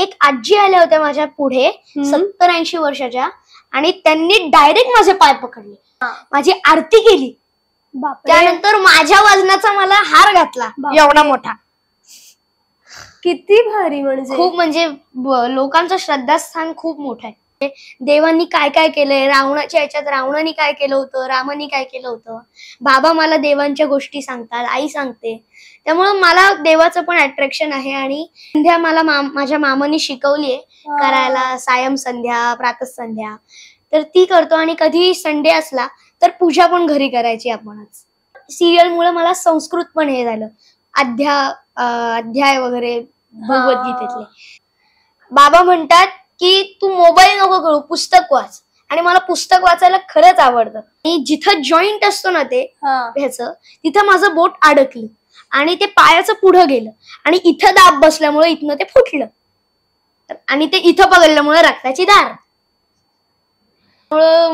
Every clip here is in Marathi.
एक आजी आल्या होत्या माझ्या पुढे सत्तर ऐंशी वर्षाच्या आणि त्यांनी डायरेक्ट माझे पाय पकडले माझी आरती केली त्यानंतर माझ्या वजनाचा मला हार घातला एवढा मोठा किती भारी म्हणजे खूप म्हणजे लोकांचं श्रद्धास्थान खूप मोठं आहे म्हणजे देवांनी काय काय केलंय रावणाच्या याच्यात रावणाने काय केलं होतं रामानी काय केलं होतं बाबा मला देवांच्या गोष्टी सांगतात आई सांगते त्यामुळं मला देवाचं पण अट्रॅक्शन आहे आणि संध्या मला माझ्या मामाने शिकवलीये करायला सायम संध्या प्रात संध्या तर ती करतो आणि कधी संडे असला तर पूजा पण घरी करायची आपणच मुळे मला संस्कृत पण हे झालं अध्या अध्याय वगैरे भगवद्गीतेतले बाबा म्हणतात की तू मोबाईल नको करू पुस्तक वाच आणि मला पुस्तक वाचायला खरंच आवडतं आणि जिथं जॉईंट असतो ना ते ह्याच तिथं माझं बोट अडकलं आणि ते पायाचं पुढं गेलं आणि इथं दाब बसल्यामुळे इथनं ते फुटलं आणि ते इथं पकडल्यामुळे रक्ताची दार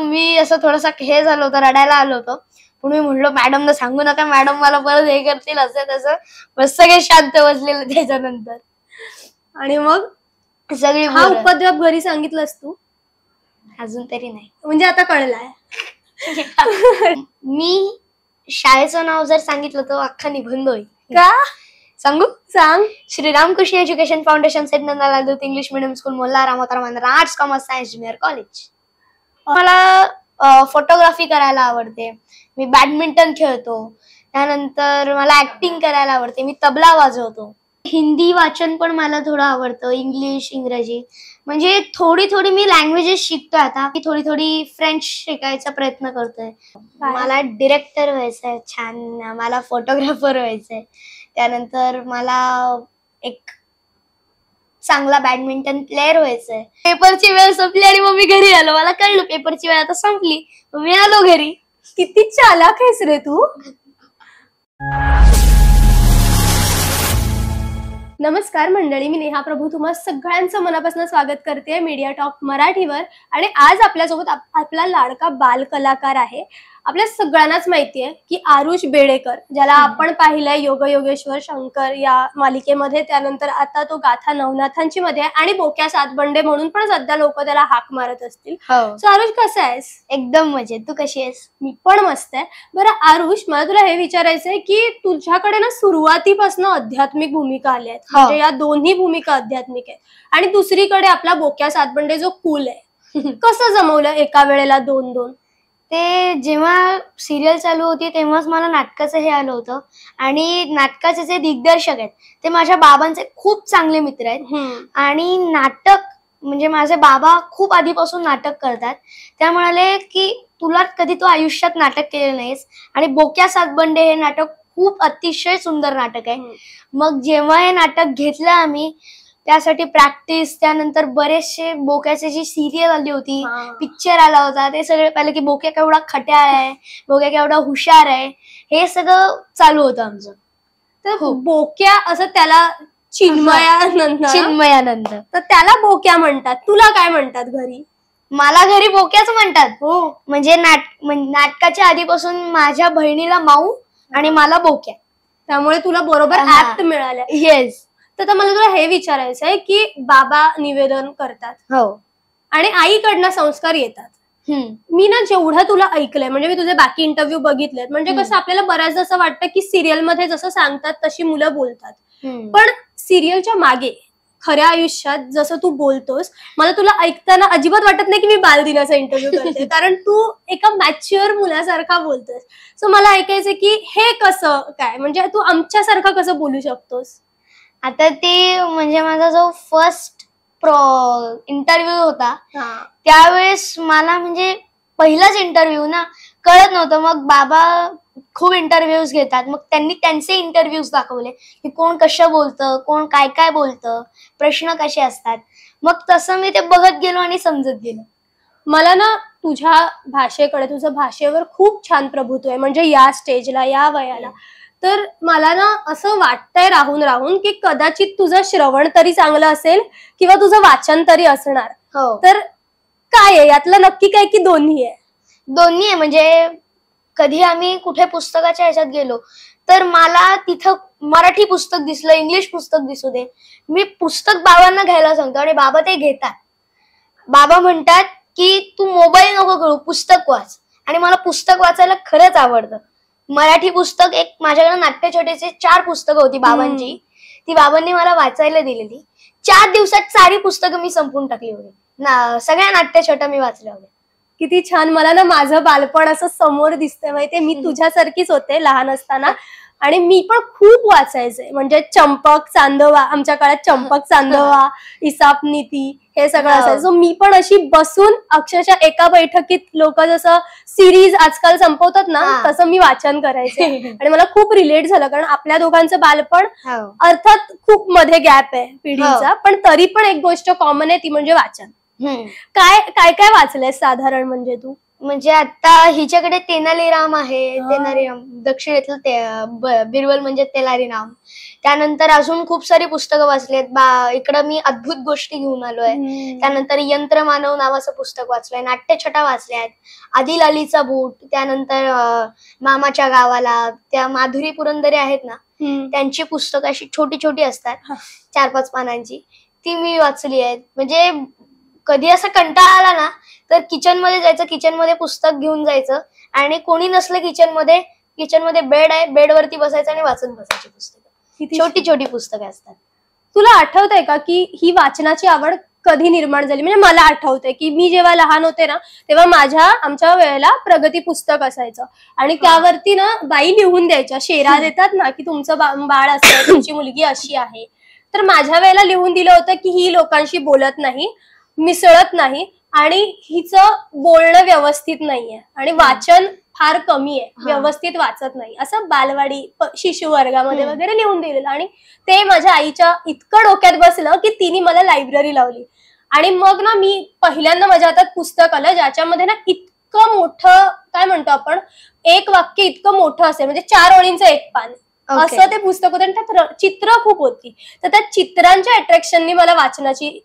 मी असं थोडस हे झालं होतं रडायला आलो होतो पण मी मॅडम मॅडमला सांगू नका मॅडम मला परत हे करतील असं तसं बस सगळे शांत बसलेलं त्याच्यानंतर आणि मग सगळी हा उपद्रव घरी सांगितलंस तू अजून तरी नाही म्हणजे आता कळलाय मी शाळेचं नाव जर सांगितलं तर अख्खा निबंध होईल का सांगू सांग Shriram Krishna education foundation Seth Nanda English medium school मोल्ला रामोतराम arts commerce science junior college मला फोटोग्राफी करायला आवडते मी बॅडमिंटन खेळतो त्यानंतर मला ऍक्टिंग करायला आवडते मी तबला वाजवतो हिंदी वाचन पण मला थोडं आवडतं इंग्लिश इंग्रजी म्हणजे थोडी थोडी मी लँग्वेजेस शिकतोय आता की थोडी थोडी फ्रेंच शिकायचा प्रयत्न करतोय मला डिरेक्टर व्हायचंय छान मला फोटोग्राफर व्हायचंय त्यानंतर मला एक चांगला बॅडमिंटन प्लेअर व्हायचंय पेपरची वेळ संपली आणि मग मी घरी आलो मला कळलं पेपरची वेळ आता संपली मी आलो घरी किती चालाक आहेस रे तू नमस्कार मंडळी मी नेहा प्रभू तुम्हा सगळ्यांचं मनापासून स्वागत करते मीडिया टॉक मराठीवर आणि आज आपल्यासोबत आपला लाडका बालकलाकार आहे आपल्या सगळ्यांनाच माहितीये की आरुष बेडेकर ज्याला आपण पाहिलंय योग योगेश्वर शंकर या मालिकेमध्ये त्यानंतर आता तो गाथा नवनाथांची मध्ये आहे आणि बोक्या सातबंडे म्हणून पण सध्या लोक त्याला हाक मारत असतील सो हो. आरुष कसा आहेस एकदम मजे तू कशी आहेस मी पण मस्त आहे बरं आरुष मला तुला हे विचारायचंय की तुझ्याकडे ना सुरुवातीपासून आध्यात्मिक भूमिका आल्या आहेत हो. म्हणजे या दोन्ही भूमिका अध्यात्मिक आहेत आणि दुसरीकडे आपला बोक्या सातबंडे जो कुल आहे कसं जमवलं एका वेळेला दोन दोन ते जेव्हा सिरियल चालू होती तेव्हाच मला नाटकाचं हे आलं होतं आणि नाटकाचे जे दिग्दर्शक आहेत ते माझ्या बाबांचे खूप चांगले मित्र आहेत आणि नाटक म्हणजे माझे बाबा खूप आधीपासून नाटक करतात त्या म्हणाले की तुला कधी तू आयुष्यात नाटक केले नाहीस आणि बोक्या सातबंडे हे नाटक खूप अतिशय सुंदर नाटक आहे मग जेव्हा हे नाटक घेतलं आम्ही त्यासाठी प्रॅक्टिस त्यानंतर बरेचसे बोक्याचे जी सिरियल आली होती पिक्चर आला होता ते सगळे पाहिलं की बोक्या केवढा खट्या आहे बोक्या केवढा हुशार आहे हे सगळं चालू होतं आमचं तर हो. बोक्या असं त्याला चिन्मयानंद चिन्मयानंद तर त्याला बोक्या म्हणतात तुला काय म्हणतात घरी मला घरी बोक्याच म्हणतात हो म्हणजे नाट नाटकाच्या आधीपासून माझ्या बहिणीला माऊ आणि मला बोक्या त्यामुळे तुला बरोबर ऍप्ट मिळालं येस तर आता मला तुला हे विचारायचं आहे की बाबा निवेदन करतात हो आणि आईकडनं संस्कार येतात मी ना जेवढं तुला ऐकलंय म्हणजे मी तुझे बाकी इंटरव्ह्यू बघितलेत म्हणजे कसं आपल्याला बऱ्याचदा असं वाटतं की सिरियल मध्ये जसं सांगतात तशी मुलं बोलतात पण सिरियलच्या मागे खऱ्या आयुष्यात जसं तू बोलतोस मला तुला ऐकताना अजिबात वाटत नाही की मी बालदिनाचा इंटरव्ह्यू करते कारण तू एका मॅच्युअर मुलासारखा बोलतोस सो मला ऐकायचं की हे कसं काय म्हणजे तू आमच्यासारखं कसं बोलू शकतोस आता ते म्हणजे माझा जो फर्स्ट प्रो इंटरव्ह्यू होता त्यावेळेस मला म्हणजे पहिलाच इंटरव्ह्यू ना कळत नव्हतं मग बाबा खूप इंटरव्ह्यूज घेतात मग त्यांनी त्यांचे इंटरव्ह्यूज दाखवले की कोण कसं बोलतं कोण काय काय बोलतं प्रश्न कसे असतात मग तसं मी ते बघत गेलो आणि समजत गेलो मला ना तुझ्या भाषेकडे तुझं भाषेवर खूप छान प्रभुत्व आहे म्हणजे या स्टेजला या वयाला तर मला ना असं वाटतंय राहून राहून की कदाचित तुझं श्रवण तरी चांगलं असेल किंवा तुझं वाचन तरी असणार हो तर काय आहे यातलं नक्की काय की दोन्ही आहे दोन्ही आहे म्हणजे कधी आम्ही कुठे पुस्तकाच्या ह्याच्यात गेलो तर मला तिथं मराठी पुस्तक दिसलं इंग्लिश पुस्तक दिसू दे मी पुस्तक बाबांना घ्यायला सांगतो आणि बाबा ते घेतात बाबा म्हणतात की तू मोबाईल नको करू पुस्तक वाच आणि मला पुस्तक वाचायला खरंच आवडतं मराठी पुस्तक एक माझ्याकडे नाट्य छोटेचे चार पुस्तकं होती बाबांची ती बाबांनी मला वाचायला दिलेली चार दिवसात सारी पुस्तकं मी संपून टाकली होती ना सगळ्या नाट्य छोट्या मी वाचल्या होत्या किती छान मला ना माझं बालपण असं समोर दिसतंय माहितीये मी तुझ्यासारखीच होते लहान असताना आणि मी पण खूप वाचायचे म्हणजे चंपक चांदवा आमच्या काळात चंपक चांदवा इसाप नीती हे सगळं असायचं मी पण अशी बसून अक्षरशः एका बैठकीत लोक जसं सिरीज आजकाल संपवतात ना तसं मी वाचन करायचे आणि मला खूप रिलेट झालं कारण आपल्या दोघांचं बालपण हो. अर्थात खूप मध्ये गॅप आहे पिढीचा हो. पण तरी पण एक गोष्ट कॉमन आहे ती म्हणजे वाचन काय काय काय वाचलंय साधारण म्हणजे तू म्हणजे आता हिच्याकडे राम आहे तेनाली राम दक्षिणेतलं ते- बिरवल म्हणजे म्हणजे राम त्यानंतर अजून खूप सारी पुस्तकं वाचलेत बा इकडं मी अद्भुत गोष्टी घेऊन आलोय त्यानंतर यंत्रमानव नावाचं पुस्तक वाचलंय नाट्यछटा वाचल्या आहेत आदिल अलीचा बूट त्यानंतर मामाच्या गावाला त्या माधुरी पुरंदरी आहेत ना त्यांची पुस्तकं अशी छोटी छोटी असतात चार पाच पानांची ती मी वाचली आहेत म्हणजे कधी असा कंटाळा आला ना तर किचन मध्ये जायचं किचन मध्ये पुस्तक घेऊन जायचं आणि कोणी नसलं किचन मध्ये किचन मध्ये बेड आहे बेड वरती बसायचं आणि वाचून बसायची पुस्तकं छोटी छोटी पुस्तके असतात तुला आठवत आहे का की ही वाचनाची आवड कधी निर्माण झाली म्हणजे मला आठवतंय की मी जेव्हा लहान होते ना तेव्हा माझ्या आमच्या वेळेला प्रगती पुस्तक असायचं आणि त्यावरती ना बाई लिहून द्यायच्या शेरा देतात ना की तुमचं बाळ असतं तुमची मुलगी अशी आहे तर माझ्या वेळेला लिहून दिलं होतं की ही लोकांशी बोलत नाही मिसळत नाही आणि हिचं बोलणं व्यवस्थित नाहीये आणि वाचन फार कमी आहे व्यवस्थित वाचत नाही असं बालवाडी शिशु वर्गामध्ये वगैरे लिहून दिलेलं आणि ते माझ्या आईच्या इतकं डोक्यात बसलं की तिने मला लायब्ररी लावली आणि मग ना मी पहिल्यांदा माझ्या हातात पुस्तक आलं ज्याच्यामध्ये ना इतकं मोठं काय म्हणतो आपण एक वाक्य इतकं मोठं असेल म्हणजे चार ओळींचं एक पान असं ते पुस्तक होतं आणि त्यात चित्र खूप होती तर त्या चित्रांच्या अट्रॅक्शननी मला वाचनाची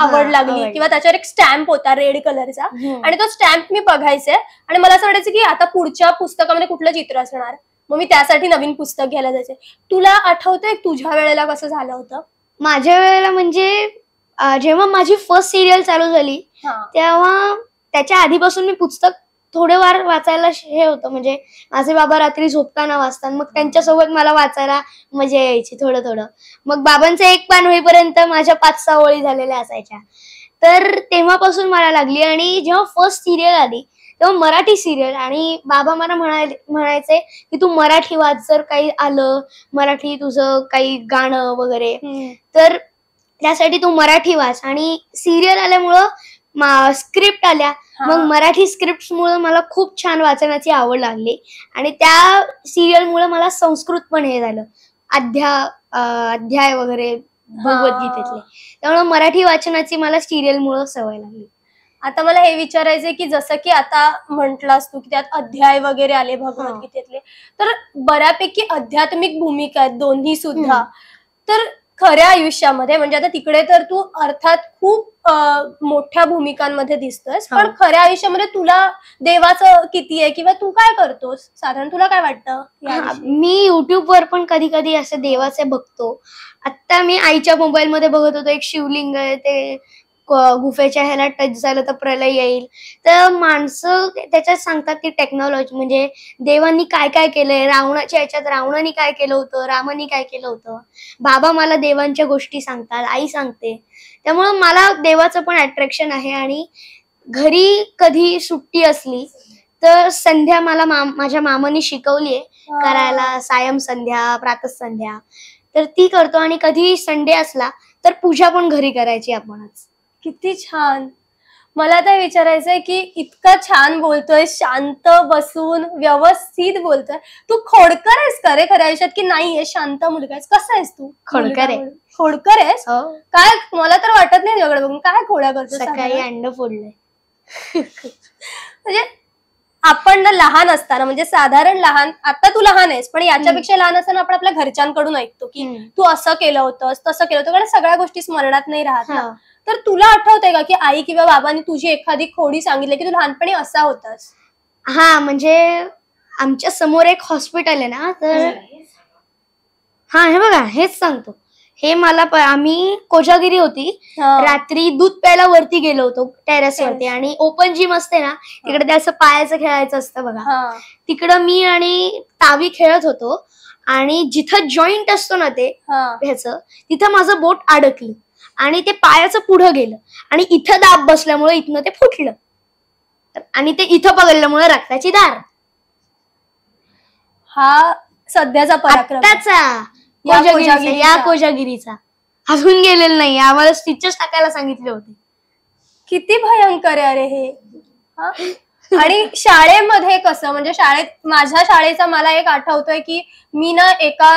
आवड हो, लागली हो. किंवा त्याच्यावर एक स्टॅम्प होता रेड कलरचा हो. आणि तो स्टॅम्प मी बघायचे आणि मला असं वाटायचं की आता पुढच्या पुस्तकामध्ये कुठलं चित्र असणार मग मी त्यासाठी नवीन पुस्तक घ्यायला जायचे तुला आठवतंय तुझ्या वेळेला कसं झालं होतं माझ्या वेळेला म्हणजे जेव्हा माझी फर्स्ट सिरियल चालू झाली तेव्हा त्याच्या आधीपासून मी पुस्तक थोडे वाचायला हे होतं म्हणजे माझे बाबा रात्री झोपताना वाचतात मग त्यांच्यासोबत मला वाचायला मजा यायची थोडं थोडं मग बाबांचं एक पान होईपर्यंत माझ्या पाच सहा ओळी झालेल्या असायच्या तर तेव्हापासून मला लागली आणि जेव्हा फर्स्ट सिरियल आली तेव्हा मराठी सिरियल आणि बाबा मला म्हणा म्हणायचे की तू मराठी वाच जर काही आलं मराठी तुझं काही गाणं वगैरे तर त्यासाठी तू मराठी वाच आणि सिरियल आल्यामुळं स्क्रिप्ट आल्या मग मराठी स्क्रिप्ट मुळे मला खूप छान वाचनाची आवड लागली आणि त्या सिरियल मुळे मला संस्कृत पण हे झालं अध्या अध्याय वगैरे भगवद्गीतेतले त्यामुळे मराठी वाचनाची मला सिरियल मुळे सवय लागली आता मला हे विचारायचंय की जसं की आता म्हंटलास तू की त्यात अध्याय वगैरे आले भगवद्गीतेतले तर बऱ्यापैकी अध्यात्मिक भूमिका आहेत दोन्ही सुद्धा तर खऱ्या आयुष्यामध्ये म्हणजे आता तिकडे तर तू अर्थात खूप मोठ्या भूमिकांमध्ये दिसतोस पण खऱ्या आयुष्यामध्ये तुला देवाचं किती आहे किंवा तू काय करतोस साधारण तुला काय वाटतं मी वर पण कधी कधी असं देवाचे बघतो आता मी आईच्या मोबाईलमध्ये बघत होतो एक शिवलिंग आहे ते गुफेच्या ह्याला टच झालं तर प्रलय येईल तर माणसं त्याच्यात सांगतात की टेक्नॉलॉजी म्हणजे देवांनी काय काय केलंय रावणाच्या ह्याच्यात रावणाने काय केलं होतं रामानी काय केलं होतं बाबा मला देवांच्या गोष्टी सांगतात आई सांगते त्यामुळं मला देवाचं पण अट्रॅक्शन आहे आणि घरी कधी सुट्टी असली तर संध्या मला माझ्या मामाने शिकवलीये करायला सायम संध्या प्रात संध्या तर ती करतो आणि कधी संडे असला तर पूजा पण घरी करायची आपणच किती छान मला तर विचारायचंय की इतका छान बोलतोय शांत बसून व्यवस्थित बोलतोय तू खोडकर आहेस का रे खऱ्या आयुष्यात की नाहीये शांत मुलगा आहेस कसा आहेस तू खोडकर आहे खोडकर आहेस हो. काय मला तर वाटत नाही बघून काय खोड्या करतो सकाळी अंड फोडलंय म्हणजे आपण ना लहान असताना म्हणजे साधारण लहान आता तू लहान आहेस पण याच्यापेक्षा लहान असताना आपण आपल्या घरच्यांकडून ऐकतो की तू असं केलं होतंस तसं केलं होतं कारण सगळ्या गोष्टी स्मरणात नाही राहत तर तुला आठवतंय का की आई किंवा बाबांनी तुझी एखादी खोडी सांगितली की तू लहानपणी असा होतास हा म्हणजे आमच्या समोर एक हॉस्पिटल आहे ना तर हा हे बघा हेच सांगतो हे मला आम्ही कोजागिरी होती रात्री दूध प्यायला वरती गेलो होतो टेरेस वरती आणि ओपन जिम असते ना तिकडे ते असं पायाचं खेळायचं असतं बघा तिकडं मी आणि तावी खेळत होतो आणि जिथं जॉईंट असतो ना ते ह्याचं तिथं माझं बोट अडकली आणि ते पायाचं पुढं गेलं आणि इथं दाब बसल्यामुळे इथनं ते फुटलं आणि ते इथं पगडल्यामुळे रक्ताची दार हा सध्याचा पराक्रम या कोजागिरीचा अजून गेलेला नाही आम्हाला स्टिचेस टाकायला सांगितले होते किती भयंकर अरे हे आणि शाळेमध्ये कसं म्हणजे शाळेत माझ्या शाळेचा मला एक आठवतोय की मी ना एका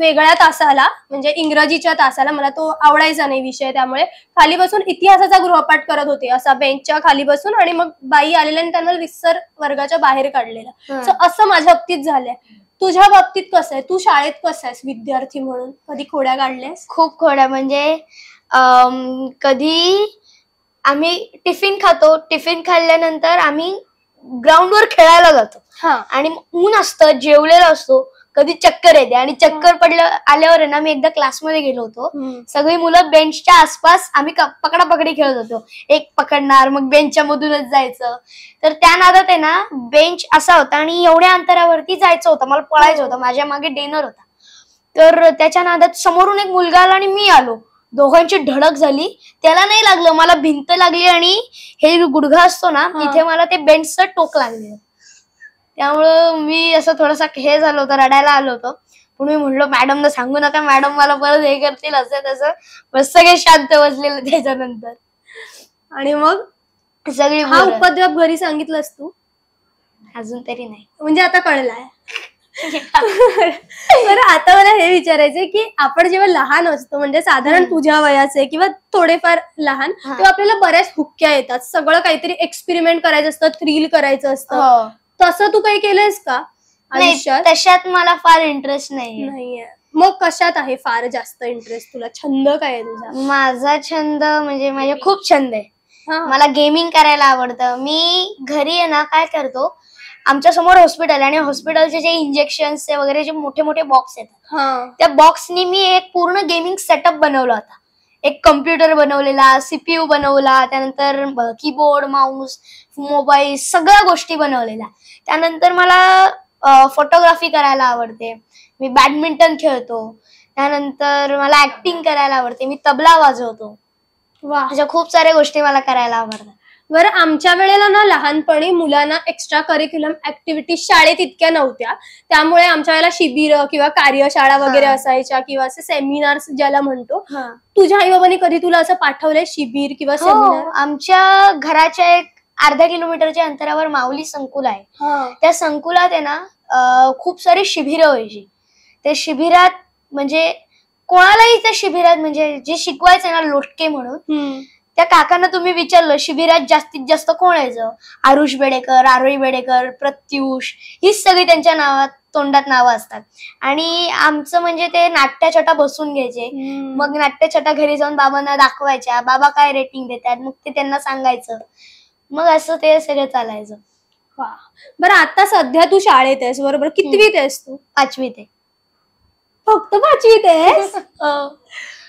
वेगळ्या तासाला म्हणजे इंग्रजीच्या तासाला मला तो आवडायचा नाही विषय त्यामुळे खाली बसून इतिहासाचा गृहपाठ करत होते असा बेंचच्या खाली बसून आणि मग बाई आलेल्या आणि त्यांना विस्तर वर्गाच्या बाहेर काढलेला सो असं माझ्या बाबतीत झालंय तुझ्या बाबतीत कसं आहे तू शाळेत कसं आहेस विद्यार्थी म्हणून कधी खोड्या काढल्यास खूप खोड्या म्हणजे कधी आम्ही टिफिन खातो टिफिन खाल्ल्यानंतर आम्ही ग्राउंडवर खेळायला जातो आणि ऊन असतं जेवलेला असतो कधी चक्कर येते आणि चक्कर पडलं आल्यावर ना मी एकदा क्लासमध्ये गेलो होतो सगळी मुलं बेंचच्या आसपास आम्ही पकडा पकडी खेळत होतो एक पकडणार मग बेंचच्या मधूनच जायचं तर त्या नादात आहे ना बेंच असा होता आणि एवढ्या अंतरावरती जायचं होतं मला पळायचं होतं माझ्या मागे डेनर होता तर त्याच्या नादात समोरून एक मुलगा आला आणि मी आलो दोघांची धडक झाली त्याला नाही लागलं मला भिंत लागली आणि हे गुडघा असतो ना तिथे मला ते बेंचचं टोक लागले त्यामुळं मी असं थोडंसं हे झालो होतं रडायला आलो होतो पण मी मॅडम मॅडमला सांगू नका मॅडम मला परत हे करतील असं तसं बस सगळे शांत बसलेलं त्याच्यानंतर आणि मग सगळी हा उपद्रव घरी सांगितलंस तू अजून तरी नाही म्हणजे आता कळलाय बरं आता मला हे विचारायचंय की आपण जेव्हा लहान असतो म्हणजे साधारण तुझ्या वयाचे किंवा थोडेफार लहान तेव्हा आपल्याला बऱ्याच हुक्क्या येतात सगळं काहीतरी एक्सपेरिमेंट करायचं असतं थ्रिल करायचं असतं हो. तसं तू काही केलंयस का तशात मला फार इंटरेस्ट नाहीये मग कशात आहे फार जास्त इंटरेस्ट तुला छंद काय आहे तुझा माझा छंद म्हणजे माझे खूप छंद आहे मला गेमिंग करायला आवडतं मी घरी आहे ना काय करतो आमच्या समोर हॉस्पिटल आहे आणि हॉस्पिटलचे जे इंजेक्शन्सचे वगैरे जे मोठे मोठे बॉक्स आहेत त्या बॉक्सनी मी एक पूर्ण गेमिंग सेटअप बनवला होता एक कम्प्युटर बनवलेला सीपीयू बनवला त्यानंतर कीबोर्ड माऊस मोबाईल सगळ्या गोष्टी बनवलेल्या त्यानंतर मला फोटोग्राफी करायला आवडते मी बॅडमिंटन खेळतो त्यानंतर मला ऍक्टिंग करायला आवडते मी तबला वाजवतो अशा खूप साऱ्या गोष्टी मला करायला आवडतात बर आमच्या वेळेला ना लहानपणी मुलांना एक्स्ट्रा करिक्युलम ऍक्टिव्हिटी शाळेत इतक्या नव्हत्या त्यामुळे आमच्या वेळेला शिबिर किंवा कार्यशाळा वगैरे असायच्या किंवा असे सेमिनार्स ज्याला म्हणतो तुझ्या आई बाबांनी कधी तुला असं पाठवलंय शिबिर किंवा सेमिनार हो, आमच्या घराच्या एक अर्ध्या किलोमीटरच्या अंतरावर माऊली संकुल आहे त्या संकुलात आहे ना खूप सारी शिबिरं व्हायची त्या शिबिरात म्हणजे कोणालाही त्या शिबिरात म्हणजे जे शिकवायचे ना लोटके म्हणून त्या काकांना तुम्ही विचारलं शिबिरात जास्तीत जास्त कोण यायचं आरुष बेडेकर आरोही बेडेकर प्रत्युष ही सगळी त्यांच्या नावात तोंडात नावं असतात आणि आमचं म्हणजे ते नाट्यछटा बसून घ्यायचे मग नाट्यछटा घरी जाऊन बाबांना दाखवायच्या बाबा काय रेटिंग देतात मग ते त्यांना सांगायचं मग असं ते सगळं चालायचं बरं आता सध्या तू शाळेत आहेस बरोबर कितवीत आहेस तू पाचवीत आहे फक्त पाचवीत आहेस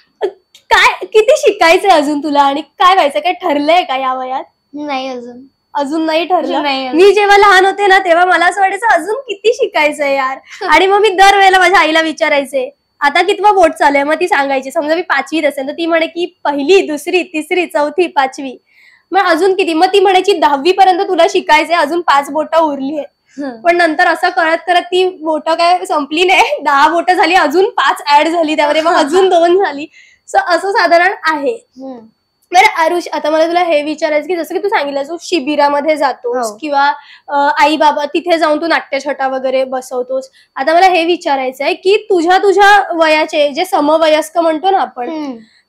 काय किती शिकायचंय अजून तुला आणि काय व्हायचं काय ठरलंय का या वयात नाही अजून अजून नाही ठरलं नाही मी जेव्हा लहान होते ना तेव्हा मला असं वाटायचं अजून किती शिकायचंय यार आणि मग मी दरवेळेला माझ्या आईला विचारायचे आता कितवा बोट चालू आहे मग ती सांगायची समजा मी पाचवीत असेल तर ती म्हणे की पहिली दुसरी तिसरी चौथी पाचवी मग अजून किती मग ती म्हणायची दहावी पर्यंत तुला शिकायचंय अजून पाच बोट उरली आहेत पण नंतर असं करत करत ती बोट काय संपली नाही दहा बोट झाली अजून पाच ऍड झाली त्यावर मग अजून दोन झाली सो असं साधारण आहे बरं आरुष आता मला तुला हे विचारायचं की जसं की तू सांगितलं तू शिबिरामध्ये जातोस हो. किंवा आई बाबा तिथे जाऊन तू नाट्यछटा वगैरे बसवतोस आता मला हे विचारायचं आहे की तुझ्या तुझ्या वयाचे जे समवयस्क म्हणतो ना आपण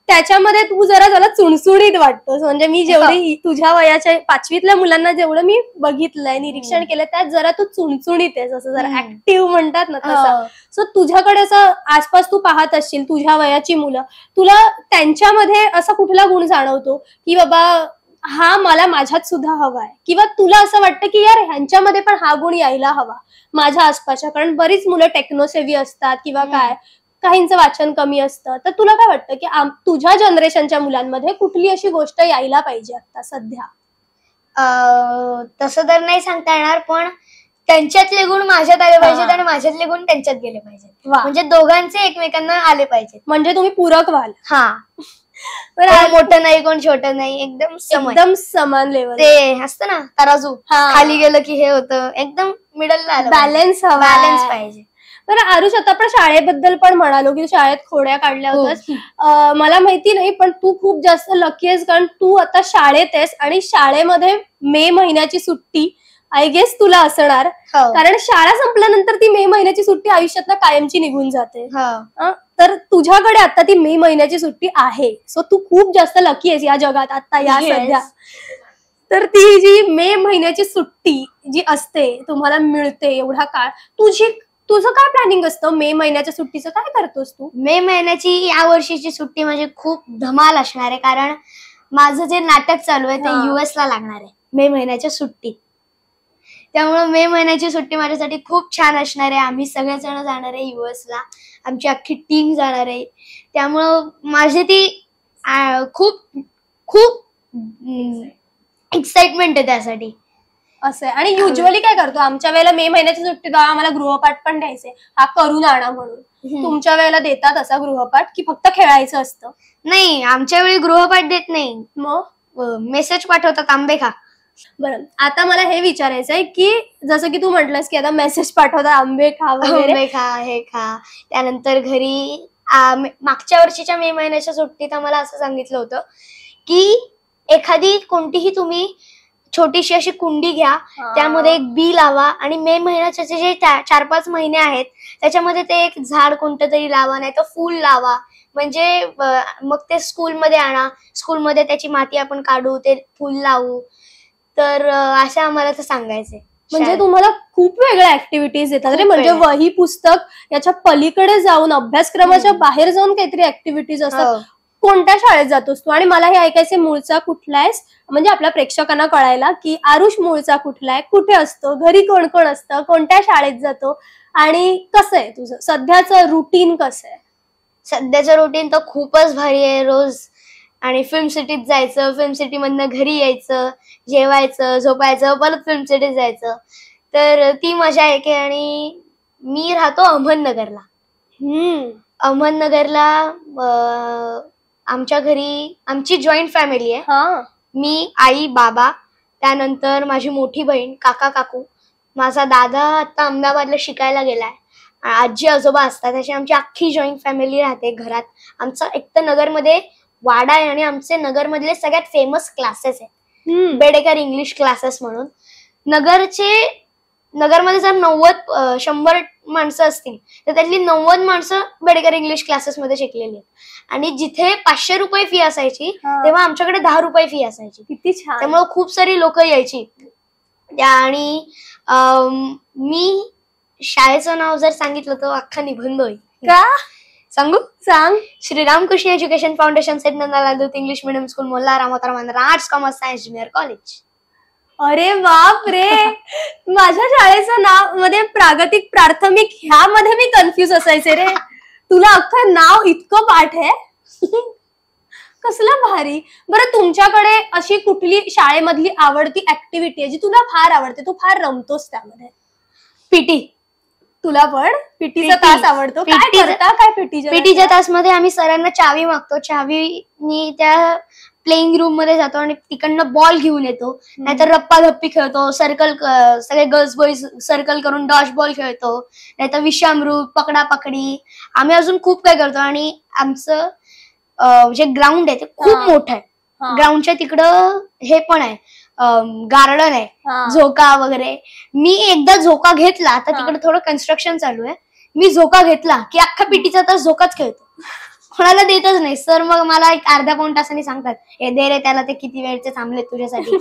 त्याच्यामध्ये तू जरा जरा चुणचुणीत वाटतोस म्हणजे मी जेवढी तुझ्या वयाच्या पाचवीतल्या मुलांना जेवढं मी बघितलंय निरीक्षण केलं त्यात जरा तू चुणचुणीत आहेस असं जरा ऍक्टिव्ह म्हणतात ना तसं सो हो. तुझ्याकडे असं आसपास तू पाहत असशील तुझ्या वयाची मुलं तुला त्यांच्यामध्ये असा कुठला गुण जाणवतो की बाबा हा मला माझ्यात सुद्धा हवाय किंवा तुला असं वाटतं की यार ह्यांच्यामध्ये पण हा गुण यायला हवा माझ्या आसपासच्या कारण बरीच मुलं टेक्नोसेवी असतात किंवा काय काहींचं वाचन कमी असतं तर तुला काय वाटतं की तुझ्या जनरेशनच्या मुलांमध्ये कुठली अशी गोष्ट यायला पाहिजे आता सध्या तसं तर नाही सांगता येणार पण त्यांच्यातले गुण माझ्यात आले पाहिजेत आणि माझ्यातले गुण त्यांच्यात गेले पाहिजेत म्हणजे दोघांचे एकमेकांना आले पाहिजेत म्हणजे तुम्ही पूरक व्हाल हा मोठं नाही कोण छोट नाही एकदम एकदम समान लेवल ते असतं ना तराजू खाली गेलं की हे होतं एकदम मिडल बॅलन्स बॅलन्स पाहिजे तर आरुष आता आपण शाळेबद्दल पण म्हणालो की शाळेत खोड्या काढल्या हो. होत्या मला माहिती नाही पण तू खूप जास्त लकी आहेस कारण तू आता शाळेत आहेस आणि शाळेमध्ये मे महिन्याची सुट्टी आय गेस तुला असणार हो. कारण शाळा संपल्यानंतर ती मे महिन्याची सुट्टी आयुष्यात कायमची निघून जाते तर तुझ्याकडे आता ती मे महिन्याची सुट्टी आहे सो तू खूप जास्त लकी आहेस या जगात आता या सध्या तर ती जी मे महिन्याची सुट्टी जी असते तुम्हाला मिळते एवढा काळ तुझी तुझं काय प्लॅनिंग असतं मे महिन्याच्या सुट्टीचं काय करतोस तू मे महिन्याची या वर्षीची सुट्टी म्हणजे खूप धमाल असणार आहे कारण माझं जे नाटक चालू आहे ते युएस ला लागणार आहे मे महिन्याच्या सुट्टी त्यामुळे मे महिन्याची सुट्टी माझ्यासाठी खूप छान असणार आहे आम्ही सगळेजण जाणार आहे युएस ला आमची अख्खी टीम जाणार आहे त्यामुळं माझी ती खूप खूप एक्साइटमेंट आहे त्यासाठी असं आणि युजली काय करतो आमच्या वेळेला मे महिन्याची सुट्टी तेव्हा आम्हाला गृहपाठ पण द्यायचे हा करून आणा म्हणून तुमच्या वेळेला देतात असा गृहपाठ की फक्त खेळायचं असतं नाही आमच्या वेळी गृहपाठ देत नाही मग मेसेज पाठवतात आंबे खा बरं आता मला हे विचारायचं आहे की जसं की तू म्हटलंस की आता मेसेज पाठवतात आंबे खा आंबे खा हे खा त्यानंतर घरी मागच्या वर्षीच्या मे महिन्याच्या सुट्टीत आम्हाला असं सांगितलं होतं की एखादी कोणतीही तुम्ही छोटीशी अशी कुंडी घ्या त्यामध्ये एक बी लावा आणि मे महिन्याचे जे चार पाच महिने आहेत त्याच्यामध्ये ते एक झाड कोणतं तरी लावा नाही तर फूल लावा म्हणजे मग ते स्कूलमध्ये आणा स्कूलमध्ये त्याची माती आपण काढू ते फुल लावू तर असं आम्हाला तर सांगायचंय म्हणजे तुम्हाला खूप वेगळ्या ऍक्टिव्हिटीज येतात रे म्हणजे वही पुस्तक याच्या पलीकडे जाऊन अभ्यासक्रमाच्या बाहेर जाऊन काहीतरी ऍक्टिव्हिटीज असतात हो. कोणत्या शाळेत जातोस तू आणि मला हे ऐकायचे मूळचा कुठला आहेस म्हणजे आपल्या प्रेक्षकांना कळायला की आरुष मूळचा कुठला आहे कुठे असतो घरी कोण कोण असतं कोणत्या शाळेत जातो आणि कसं आहे तुझं सध्याचं रुटीन कसं आहे सध्याचं रुटीन तर खूपच भारी आहे रोज आणि फिल्म सिटीत जायचं फिल्म सिटी मधनं घरी यायचं जेवायचं झोपायचं परत फिल्म सिटीत जायचं तर ती मजा की आणि मी राहतो अहमदनगरला हम्म अहमदनगरला आमच्या घरी आमची जॉईंट फॅमिली आहे हा मी आई बाबा त्यानंतर माझी मोठी बहीण काका काकू माझा दादा आता अहमदाबादला शिकायला गेलाय आजी आजोबा असतात अशी आमची अख्खी जॉईंट फॅमिली राहते घरात आमचा एक तर नगरमध्ये वाडा आहे आणि आमचे नगरमधले सगळ्यात फेमस क्लासेस आहेत बेडेकर इंग्लिश क्लासेस म्हणून नगरचे नगरमध्ये जर नव्वद शंभर माणसं असतील तर त्यातली नव्वद माणसं बेडेकर इंग्लिश मध्ये शिकलेली आहेत आणि जिथे पाचशे रुपये फी असायची तेव्हा आमच्याकडे दहा रुपये फी असायची किती छान त्यामुळे खूप सारी लोक यायची आणि मी शाळेचं नाव जर सांगितलं तर अख्खा निबंध होईल का सांगू सांग Shriram Krishna education foundation Seth Nandalal English medium school मोल्ला रामोताराम arts commerce science junior college अरे बाप रे माझ्या शाळेचं नाव मध्ये प्रागतिक प्राथमिक ह्यामध्ये मी कन्फ्युज असायचे रे तुला अख्खं नाव इतकं पाठ आहे कसलं भारी बरं तुमच्याकडे अशी कुठली शाळेमधली आवडती ऍक्टिव्हिटी आहे जी तुला फार आवडते तू फार रमतोस त्यामध्ये पीटी तुला पण पीटीचा तास आवडतो काय करता काय पीटीच्या तास मध्ये आम्ही सरांना चावी मागतो चावी त्या प्लेईंग रूम मध्ये जातो आणि तिकडनं बॉल घेऊन येतो नाहीतर रप्पा धप्पी खेळतो सर्कल सगळे गर्ल्स बॉईज सर्कल करून डॉश बॉल खेळतो नाहीतर विषामृ पकडा पकडी आम्ही अजून खूप काय करतो आणि आमचं जे ग्राउंड आहे ते खूप मोठं आहे ग्राउंडच्या तिकडं हे पण आहे गार्डन आहे झोका वगैरे मी एकदा झोका घेतला तर तिकडे थोडं कन्स्ट्रक्शन चालू आहे मी झोका घेतला की अख्खा पिटीचा तर झोकाच खेळतो कोणाला देतच नाही सर मग मला एक अर्ध्या पाऊन तासाने सांगतात हे दे रे त्याला ते किती वेळचे थांबले तुझ्यासाठी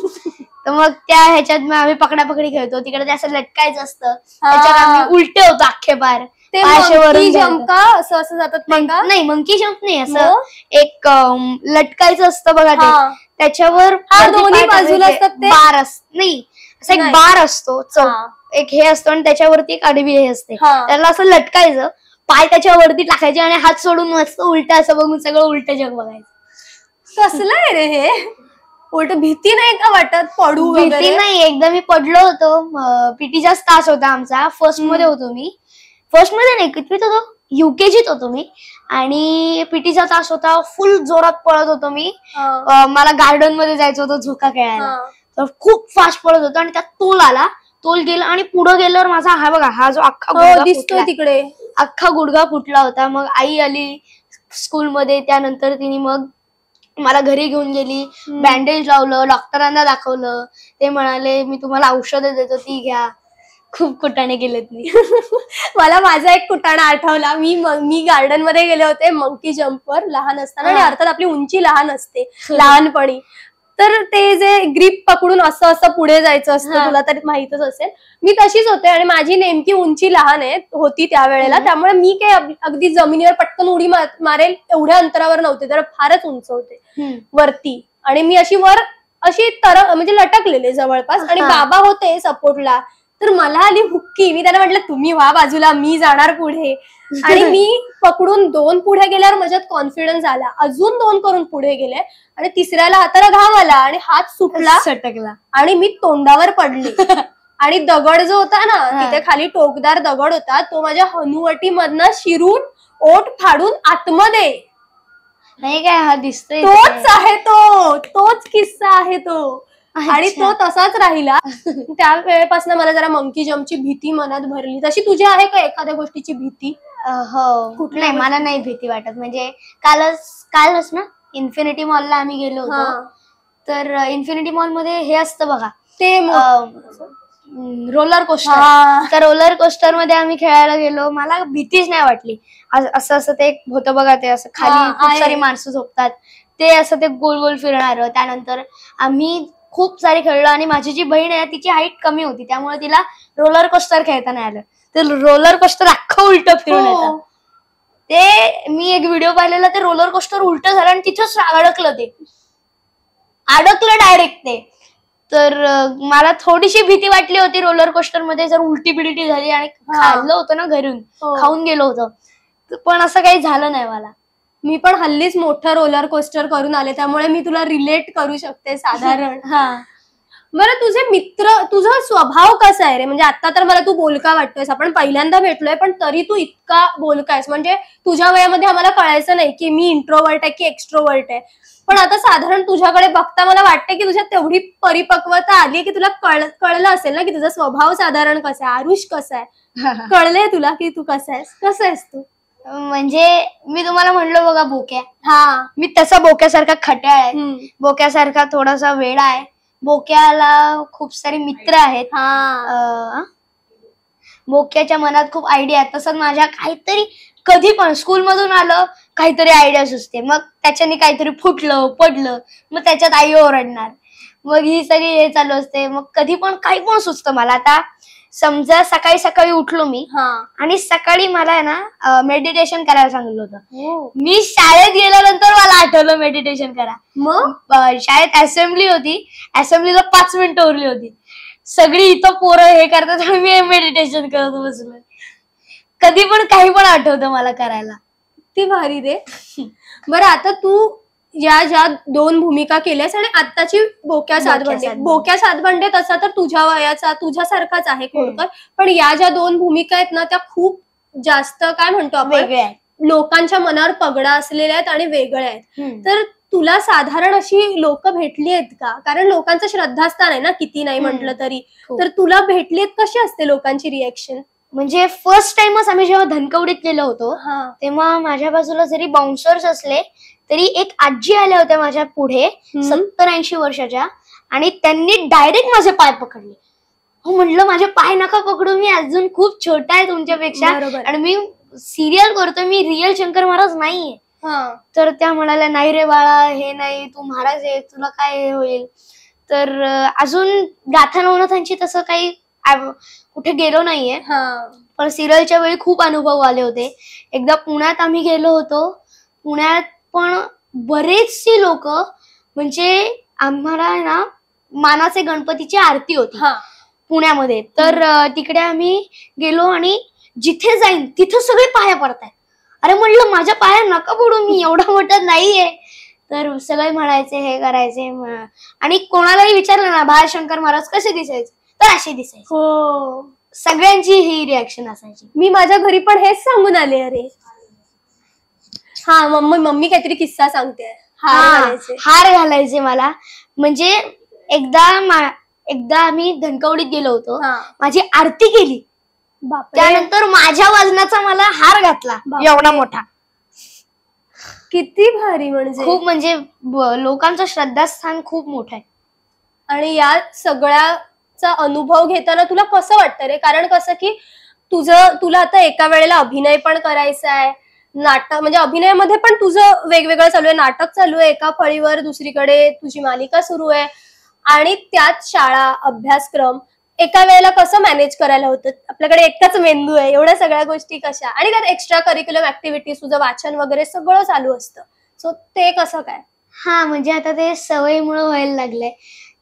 तर मग त्या ह्याच्यात मग आम्ही पकडापकडी खेळतो तिकडे ते असं लटकायचं असतं त्याच्यात आम्ही उलटे होतो अख्खे पार ते असं असं जातात नाही मंकी जम्प नाही असं एक लटकायचं असतं बघा ते त्याच्यावर दोन्ही बाजूला असतात ते? बार अस नाही असं एक बार असतो च एक हे असतो आणि त्याच्यावरती एक आडवी हे असते त्याला असं लटकायचं पाय त्याच्यावरती टाकायचे आणि हात सोडून मस्त उलट असं बघून सगळं उलट जग बघायचं कसलं आहे रे हे उलट भीती नाही का वाटत पडू भीती नाही एकदा मी पडलो होतो पीटीचाच तास होता आमचा फर्स्ट मध्ये होतो मी फर्स्ट मध्ये नाही कितवीत होतो युकेजीत होतो मी आणि पीटीचा तास होता फुल जोरात पळत होतो मी मला गार्डन मध्ये जायचं होतं झोका खेळायला तर खूप फास्ट पळत होतो आणि त्यात तोल आला तोल गेला आणि पुढे गेल्यावर माझा हा बघा हा जो अख्खा हो, दिसतोय तिकडे अख्खा गुडघा फुटला होता मग आई आली स्कूल मध्ये त्यानंतर तिने मग मला घरी घेऊन गेली बँडेज लावलं डॉक्टरांना दाखवलं ते म्हणाले मी तुम्हाला औषधं देतो ती घ्या खूप कुटाणे गेलेत मी मला माझा एक कुटाणा आठवला मी मी गार्डन मध्ये गेले होते मंकी जम्पर लहान असताना आणि अर्थात आपली उंची लहान असते लहानपणी तर ते जे ग्रीप पकडून असं असं पुढे जायचं असतं तुला तर माहितच असेल मी तशीच होते आणि माझी नेमकी उंची लहान आहे होती त्यावेळेला त्यामुळे मी काही अगदी जमिनीवर पटकन उडी मारेल एवढ्या अंतरावर नव्हते तर फारच उंच होते वरती आणि मी अशी वर अशी तर म्हणजे लटकलेले जवळपास आणि बाबा होते सपोर्टला तर मला आली हुक्की मी त्याला म्हटलं तुम्ही व्हा बाजूला मी जाणार पुढे आणि मी पकडून दोन पुढे गेल्यावर माझ्यात कॉन्फिडन्स आला अजून दोन करून पुढे गेले आणि तिसऱ्याला हाताला घाम आला आणि हात सुटला सटकला आणि मी तोंडावर पडली आणि दगड जो होता ना तिथे खाली टोकदार दगड होता तो माझ्या हनुवटी मधनं शिरून ओट फाडून आतमध्ये नाही काय हा दिसतोय तोच आहे तो तोच किस्सा आहे तो आणि तो तसाच राहिला त्या वेळेपासून मला जरा मंकी जमची भीती मनात भरली तशी तुझी आहे का एखाद्या गोष्टीची भीती हो कुठल्या नाही मला नाही भीती वाटत म्हणजे कालच कालच ना इन्फिनिटी मॉलला आम्ही गेलो होतो तर इन्फिनिटी मॉल मध्ये हे असतं बघा ते रोलर कोस्टर तर रोलर कोस्टर मध्ये आम्ही खेळायला गेलो मला भीतीच नाही वाटली असं असं ते होतं बघा ते असं खाली खूप सारी माणसं झोपतात ते असं ते गोल गोल फिरणार त्यानंतर आम्ही खूप सारे खेळलो आणि माझी जी बहीण आहे तिची हाईट कमी होती त्यामुळे तिला रोलर कोस्टर खेळता नाही आलं तर रोलर कोस्टर अख्खं उलट फिरून हो. ते मी एक व्हिडिओ पाहिलेला ते रोलर कोस्टर उलट झालं आणि तिथंच अडकलं ते अडकलं डायरेक्ट ते तर मला थोडीशी भीती वाटली होती रोलर कोस्टर मध्ये जर उलटी बिलटी झाली आणि खाल्लं होतं ना घरून हो. खाऊन गेलो होतो पण असं काही झालं नाही मला मी पण हल्लीच मोठं रोलर कोस्टर करून आले त्यामुळे मी तुला रिलेट करू शकते साधारण हा बरं तुझे मित्र तुझा स्वभाव कसा आहे रे म्हणजे आता तर मला तू बोलका वाटतोयस आपण पहिल्यांदा भेटलोय पण तरी तू इतका बोलकायस म्हणजे तुझ्या वयामध्ये आम्हाला कळायचं नाही की मी इंट्रोवर्ट आहे की एक्स्ट्रोवर्ट आहे पण आता साधारण तुझ्याकडे बघता मला वाटतं की तुझ्यात तेवढी परिपक्वता आली की तुला कळ कळलं असेल ना की तुझा स्वभाव साधारण कसा आहे आरुष कसा आहे कळलंय तुला की तू कसा आहेस कसं आहेस तू म्हणजे मी तुम्हाला म्हणलो बघा बोक्या हा मी तसा बोक्यासारखा खट्याळ आहे बोक्यासारखा थोडासा वेळ आहे बोक्याला खूप सारे मित्र आहेत हा बोक्याच्या मनात खूप आयडिया आहेत माझ्या काहीतरी कधी पण स्कूल मधून आलं काहीतरी आयडिया सुचते मग त्याच्याने काहीतरी फुटलं पडलं मग त्याच्यात आई ओरडणार मग ही सगळी हे चालू असते मग कधी पण काही पण सुचतं मला आता समजा सकाळी सकाळी उठलो मी आणि सकाळी मला आहे ना मेडिटेशन करायला सांगितलं होतं हो. मी शाळेत गेल्यानंतर मला आठवलं मेडिटेशन करा मग शाळेत असेंब्ली होती असेंब्लीला पाच मिनिटं उरली होती सगळी इथं पोरं हे करतात मी मेडिटेशन करत बसलो कधी पण काही पण आठवत मला करायला ती भारी रे बरं आता तू या ज्या दोन भूमिका केल्यास आणि आताची बोक्या सातभंडे बोक्या सातभंडे तसा तर तुझ्या वयाचा तुझ्यासारखाच आहे खोडकर पण या ज्या दोन भूमिका आहेत ना त्या खूप जास्त काय म्हणतो आपण लोकांच्या मनावर पगडा असलेल्या आहेत आणि वेगळ्या आहेत तर तुला साधारण अशी लोक भेटली आहेत का कारण लोकांचं श्रद्धास्थान आहे ना किती नाही म्हटलं तरी तर तुला भेटली आहेत कशी असते लोकांची रिएक्शन म्हणजे फर्स्ट टाइमच आम्ही जेव्हा धनकवडीत गेलो होतो तेव्हा माझ्या बाजूला जरी बाउन्सर्स असले तरी एक आजी आल्या होत्या माझ्या पुढे सत्तर ऐंशी वर्षाच्या आणि त्यांनी डायरेक्ट माझे पाय पकडले हो म्हणलं माझे पाय नका पकडू मी अजून खूप छोटा आहे तुमच्यापेक्षा आणि मी सिरियल करतो मी रिअल शंकर महाराज नाहीये तर त्या म्हणाल्या नाही रे बाळा हे नाही तू महाराज आहे तुला काय होईल तर अजून गाथा नवनाथांची तसं काही कुठे गेलो नाहीये पण सिरियलच्या वेळी खूप अनुभव आले होते एकदा पुण्यात आम्ही गेलो होतो पुण्यात पण बरेचसे लोक म्हणजे आम्हाला ना मानाचे गणपतीची आरती होती पुण्यामध्ये तर तिकडे आम्ही गेलो आणि जिथे जाईन तिथे सगळे पाया पडतायत अरे म्हणलं माझ्या पाया नका पडू मी एवढा मोठा नाहीये तर सगळे म्हणायचे हे करायचे आणि कोणालाही विचारलं ना बाळशंकर महाराज कसे दिसायचे तर असे दिसायचे हो सगळ्यांची ही रिॲक्शन असायची मी माझ्या घरी पण हेच सांगून आले अरे हा मम्मी मम्मी काहीतरी किस्सा सांगते हार हा घालायचे. हार घालायचे मला म्हणजे एकदा एकदा आम्ही धनकवडीत गेलो होतो माझी आरती केली त्यानंतर माझ्या वजनाचा मला हार घातला एवढा मोठा किती भारी म्हणजे खूप म्हणजे लोकांचं श्रद्धास्थान खूप मोठं आहे आणि या सगळ्याचा अनुभव घेताना तुला कसं वाटतं रे कारण कसं की तुझं तुला आता एका वेळेला अभिनय पण करायचा आहे नाटक म्हणजे अभिनयामध्ये पण तुझं वेगवेगळं चालू आहे नाटक चालू आहे एका फळीवर दुसरीकडे तुझी मालिका सुरू आहे आणि त्यात शाळा अभ्यासक्रम एका वेळेला कसं मॅनेज करायला होतं आपल्याकडे एकटाच मेंदू आहे एवढ्या सगळ्या गोष्टी कशा आणि त्यात एक्स्ट्रा करिक्युलम ऍक्टिव्हिटीज तुझं वाचन वगैरे सगळं चालू असतं सो ते कसं काय हा म्हणजे आता ते सवयीमुळे व्हायला लागलंय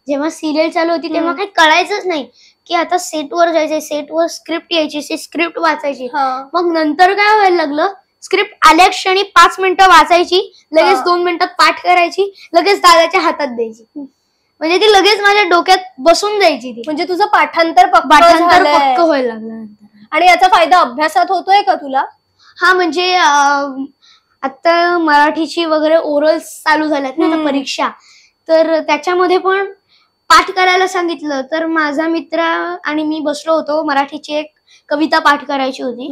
जेव्हा सिरियल चालू होती तेव्हा काही कळायचंच नाही की आता सेटवर जायचंय सेटवर स्क्रिप्ट यायची स्क्रिप्ट वाचायची मग नंतर काय व्हायला लागलं स्क्रिप्ट आल्या क्षणी पाच मिनिटं वाचायची लगेच दोन मिनिटात पाठ करायची लगेच दादाच्या हातात द्यायची म्हणजे ती लगेच माझ्या डोक्यात बसून जायची ती म्हणजे तुझं पाठांतर पाठांतर पक्क व्हायला लागलं आणि याचा फायदा अभ्यासात होतोय का तुला हा म्हणजे आता मराठीची वगैरे ओरल्स चालू झाल्यात ना परीक्षा तर त्याच्यामध्ये पण पाठ करायला सांगितलं तर माझा मित्र आणि मी बसलो होतो मराठीची एक कविता पाठ करायची होती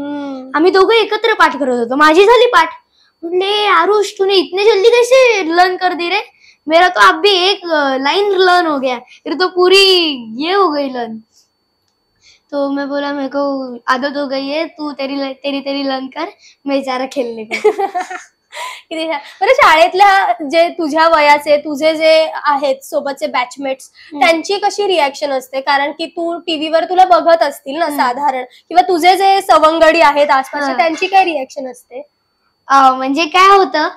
आम्ही दोघं एकत्र पाठ करत होतो माझी झाली पाठ म्हणले आरुष तूने इतने जल्दी कैसे लर्न कर दे रे मेरा तो अभी एक लाइन लर्न हो गया फिर तो पूरी ये हो गई लर्न तो मैं बोला मेरे को आदत हो गई है तू तेरी तेरी तेरी लर्न कर मैं जा रहा खेलने का बरं शाळेतल्या जे तुझ्या वयाचे तुझे जे आहेत सोबतचे बॅचमेट्स त्यांची कशी रिॲक्शन असते कारण की तू टीव्हीवर तुला बघत असतील ना साधारण किंवा तुझे जे सवंगडी आहेत आसपास त्यांची काय रिॲक्शन असते म्हणजे काय होतं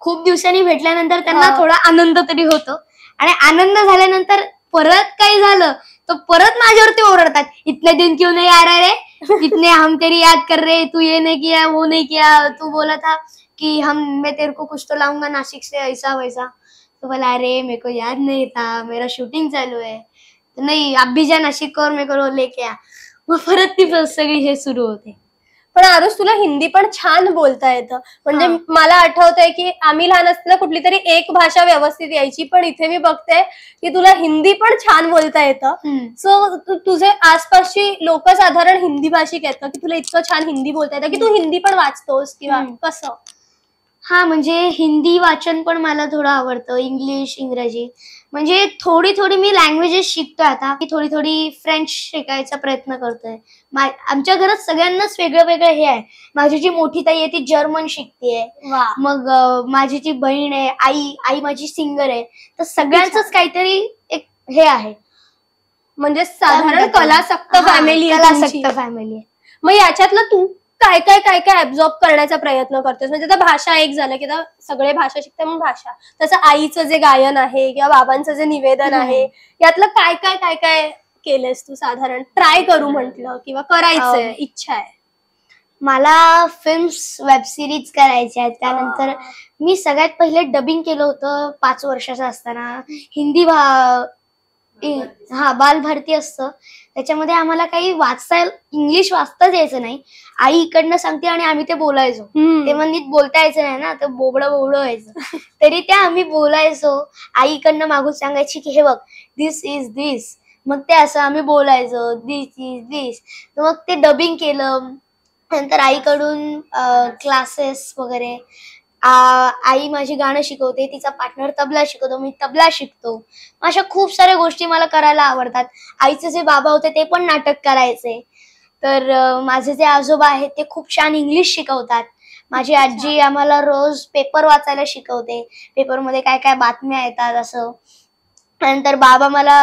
खूप दिवसांनी भेटल्यानंतर त्यांना थोडा आनंद तरी होतो आणि आनंद झाल्यानंतर परत काही झालं तर परत माझ्यावरती ओरडतात इतने दिन क्यों नाही आर रे इतने हम तेरी याद कर रे तू ये नाही किया वो नाही किया तू बोलत हा कि हम मैं तेरे को कुछ तो लाऊंगा नासिक से ऐसा वैसा तो बोला अरे मेरे को याद नहीं था मेरा शूटिंग चालू आहे नहीं नाही अब्बी जा नाशिक कर मेरे को लेके आ मग परत ती सगळी हे सुरू होते पण आरुष तुला हिंदी पण छान बोलता येतं म्हणजे मला आठवतंय की आम्ही लहान असताना कुठली तरी एक भाषा व्यवस्थित यायची पण इथे मी बघते की तुला हिंदी पण छान बोलता येतं सो तुझे आसपासची लोक साधारण हिंदी भाषिक आहेत की तुला इतकं छान हिंदी बोलता येतं की तू हिंदी पण वाचतोस किंवा कसं हा म्हणजे हिंदी वाचन पण मला थोडं आवडतं इंग्लिश इंग्रजी म्हणजे थोडी थोडी मी लँग्वेजेस शिकतोय आता मी थोडी थोडी फ्रेंच शिकायचा प्रयत्न करतोय आमच्या घरात सगळ्यांनाच वेगळं वेगळं हे आहे माझी जी मोठी ताई आहे ती जर्मन शिकतेय मग माझी जी बहीण आहे आई आई माझी सिंगर आहे तर सगळ्यांच काहीतरी एक हे आहे म्हणजे साधारण कलासक्त फॅमिली कलासक्त फॅमिली आहे मग याच्यातलं तू काय काय काय काय ऍब्झॉर्ब करण्याचा प्रयत्न करतोस म्हणजे आता भाषा एक झालं की आता सगळे भाषा शिकते म्हणून भाषा तसं आईचं जे गायन आहे किंवा बाबांचं जे निवेदन आहे यातलं काय काय काय काय केलंस तू साधारण ट्राय करू म्हंटल किंवा करायचंय इच्छा आहे मला फिल्म्स वेब सिरीज करायचे आहेत त्यानंतर मी सगळ्यात पहिले डबिंग केलं होतं पाच वर्षाचं असताना हिंदी भा हा बाल भारती असतं त्याच्यामध्ये आम्हाला काही वाचता इंग्लिश वाचताच यायचं नाही आई इकडनं सांगते आणि आम्ही ते बोलायचो तेव्हा नीट बोलता यायचं नाही ना तर बोबडं बोबडं व्हायचं तरी त्या आम्ही बोलायचो आई इकडनं मागून सांगायची की हे बघ दिस इज दिस मग ते असं आम्ही बोलायचो दिस इज दिस मग ते डबिंग केलं नंतर आईकडून क्लासेस वगैरे आई माझी गाणं शिकवते तिचा पार्टनर तबला शिकवतो मी तबला शिकतो अशा खूप साऱ्या गोष्टी मला करायला आवडतात आईचे जे बाबा होते ते पण नाटक करायचे तर माझे जे आजोबा आहेत ते खूप छान इंग्लिश शिकवतात माझी आजी आम्हाला रोज पेपर वाचायला शिकवते पेपरमध्ये काय काय बातम्या येतात असं नंतर बाबा मला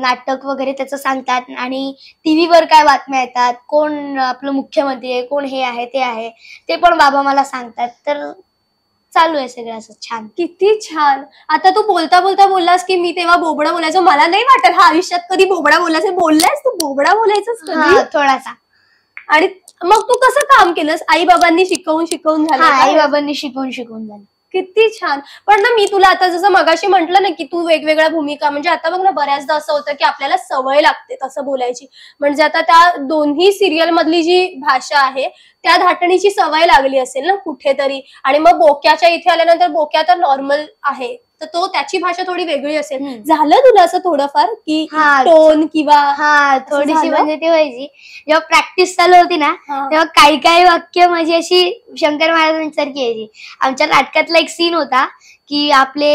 नाटक वगैरे त्याचं सांगतात आणि टीव्ही वर काय बातम्या येतात कोण आपलं मुख्यमंत्री आहे कोण हे आहे ते आहे ते पण बाबा मला सांगतात तर चालू आहे सगळं असं छान किती छान आता तू बोलता बोलता बोललास की मी तेव्हा बोबडा बोलायचो मला नाही वाटत हा आयुष्यात कधी बोबडा बोलायचं बोललायस तू बोबडा बोलायचं थोडासा आणि मग तू कसं काम केलंस आई बाबांनी शिकवून शिकवून झालं आई बाबांनी शिकवून शिकवून झालं किती छान पण ना मी तुला आता जसं मगाशी म्हटलं ना की तू वेगवेगळ्या भूमिका म्हणजे आता बघ ना बऱ्याचदा असं होतं की आपल्याला सवय लागते तसं बोलायची म्हणजे आता त्या दोन्ही सिरियल मधली जी भाषा आहे त्या धाटणीची सवय लागली असेल ना कुठेतरी आणि मग बोक्याच्या इथे आल्यानंतर बोक्या तर नॉर्मल आहे तर तो त्याची भाषा थोडी वेगळी असेल झालं तुला असं थोडंफार की टोन किंवा हा थोडीशी म्हणजे ती व्हायची जेव्हा प्रॅक्टिस चालू होती ना तेव्हा काही काही वाक्य माझी अशी शंकर महाराजांसारखी यायची आमच्या नाटकातला एक सीन होता की आपले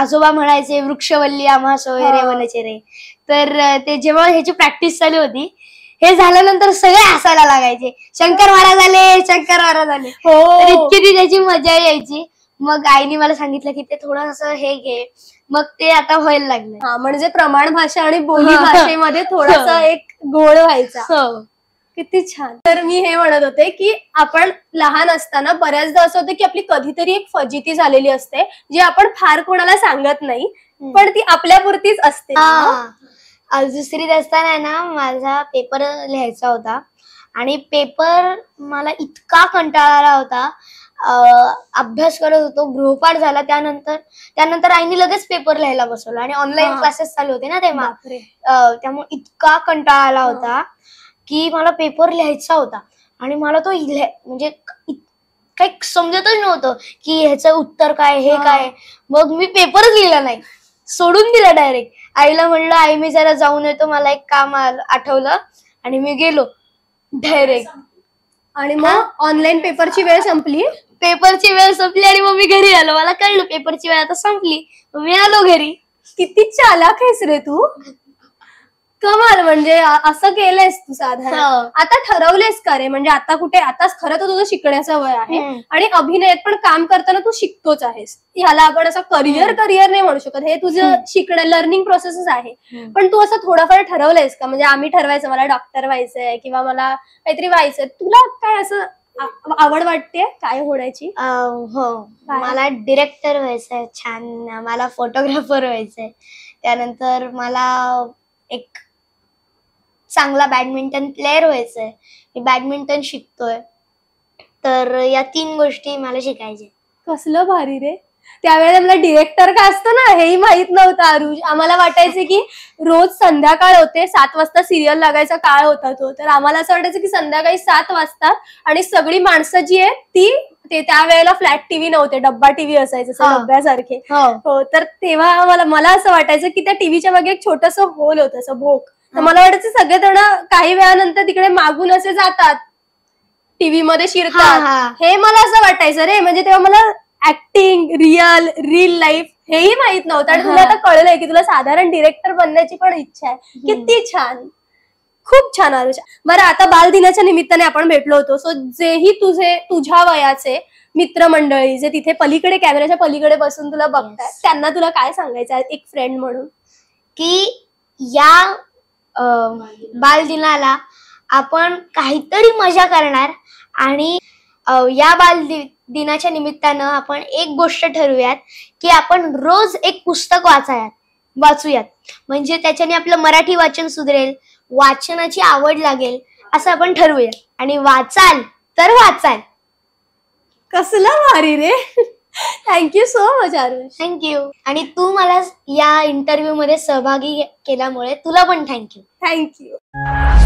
आजोबा म्हणायचे वृक्षवल्ली आम्हा सोय रे रे तर ते जेव्हा ह्याची प्रॅक्टिस चालू होती हे झाल्यानंतर सगळे हसायला लागायचे शंकर महाराज आले शंकर महाराज आले हो इतकी ती त्याची मजा यायची मग आईने मला सांगितलं की ते थोडं असं हे घे मग ते आता व्हायला लागले म्हणजे प्रमाण भाषा आणि बोली भाषेमध्ये थोडस हो. एक गोळ व्हायचा हो. किती छान तर मी हे म्हणत होते की आपण लहान असताना बऱ्याचदा असं होतं की आपली कधीतरी एक फजिती झालेली असते जी आपण फार कोणाला सांगत नाही पण ती आपल्यापुरतीच असते दुसरीत असताना ना माझा पेपर लिहायचा होता आणि पेपर मला इतका कंटाळा होता अभ्यास करत होतो गृहपाठ झाला त्यानंतर त्यानंतर आईने लगेच पेपर लिहायला बसवला आणि ऑनलाईन क्लासेस चालू होते ना तेव्हा त्यामुळे इतका कंटाळा आला होता की मला पेपर लिहायचा होता आणि मला तो म्हणजे काही समजतच नव्हतं की ह्याचं उत्तर काय हे काय मग मी पेपरच लिहिला नाही सोडून दिला डायरेक्ट आईला म्हणलं आई मी जरा जाऊन येतो मला एक काम आठवलं आणि मी गेलो डायरेक्ट आणि मग ऑनलाईन पेपरची वेळ संपली पेपरची वेळ संपली आणि मग मी घरी आलो मला कळलं पेपरची वेळ आता संपली मी आलो घरी किती चालाक आहेस रे तू कमाल म्हणजे असं केलंयस तू साधारण हो. आता ठरवलेस का रे म्हणजे आता कुठे आताच खरं तर तुझं शिकण्याचं वय आहे आणि अभिनयात पण काम करताना तू शिकतोच आहेस ह्याला आपण असं करिअर करिअर नाही म्हणू शकत हे तुझं शिकणं लर्निंग प्रोसेस आहे पण तू असं थोडंफार ठरवलंयस का म्हणजे आम्ही ठरवायचं मला डॉक्टर व्हायचंय किंवा मला काहीतरी व्हायचंय तुला काय असं आवड वाटते काय होण्याची हो मला डिरेक्टर व्हायचंय छान मला फोटोग्राफर व्हायचंय त्यानंतर मला एक चांगला बॅडमिंटन प्लेअर व्हायचंय मी बॅडमिंटन शिकतोय तर या तीन गोष्टी मला शिकायच्या कसलं भारी रे त्यावेळेला मला डिरेक्टर का असतं ना हेही माहित नव्हतं अरुज आम्हाला वाटायचं की रोज संध्याकाळ होते सात वाजता सिरियल लागायचा काळ होता तो तर आम्हाला असं वाटायचं की संध्याकाळी सात वाजता आणि सगळी माणसं जी आहेत ती ते त्यावेळेला फ्लॅट टीव्ही नव्हते डब्बा टीव्ही असायचं डब्यासारखे हो तर तेव्हा मला मला असं वाटायचं की त्या टीव्हीच्या मागे एक छोटस होल होतं असं भोक तर मला वाटायचं सगळेजण काही वेळानंतर तिकडे मागून असे जातात टीव्ही मध्ये शिरतात हे मला असं वाटायचं रे म्हणजे तेव्हा मला ऍक्टिंग रिअल रिअल लाईफ हेही माहित नव्हतं आणि तुला आता कळलंय की तुला साधारण डिरेक्टर बनण्याची पण इच्छा आहे किती छान खूप छान आरुष बरं आता बालदिनाच्या निमित्ताने आपण भेटलो होतो सो जेही तुझे तुझ्या वयाचे मित्रमंडळी जे तिथे पलीकडे कॅमेराच्या पलीकडे बसून तुला बघतात त्यांना तुला काय सांगायचं आहे एक फ्रेंड म्हणून की या बालदिनाला आपण काहीतरी मजा करणार आणि या बालदिन दिनाच्या निमित्तानं आपण एक गोष्ट ठरवूयात की आपण रोज एक पुस्तक वाचायात वाचूयात म्हणजे त्याच्याने आपलं मराठी वाचन सुधरेल वाचनाची आवड लागेल असं आपण ठरवूया आणि वाचाल तर वाचाल कसलं भारी रे thank you so much Arush thank you आणि तू मला या इंटरव्ह्यू मध्ये सहभागी केल्यामुळे तुला पण थँक्यू थँक्यू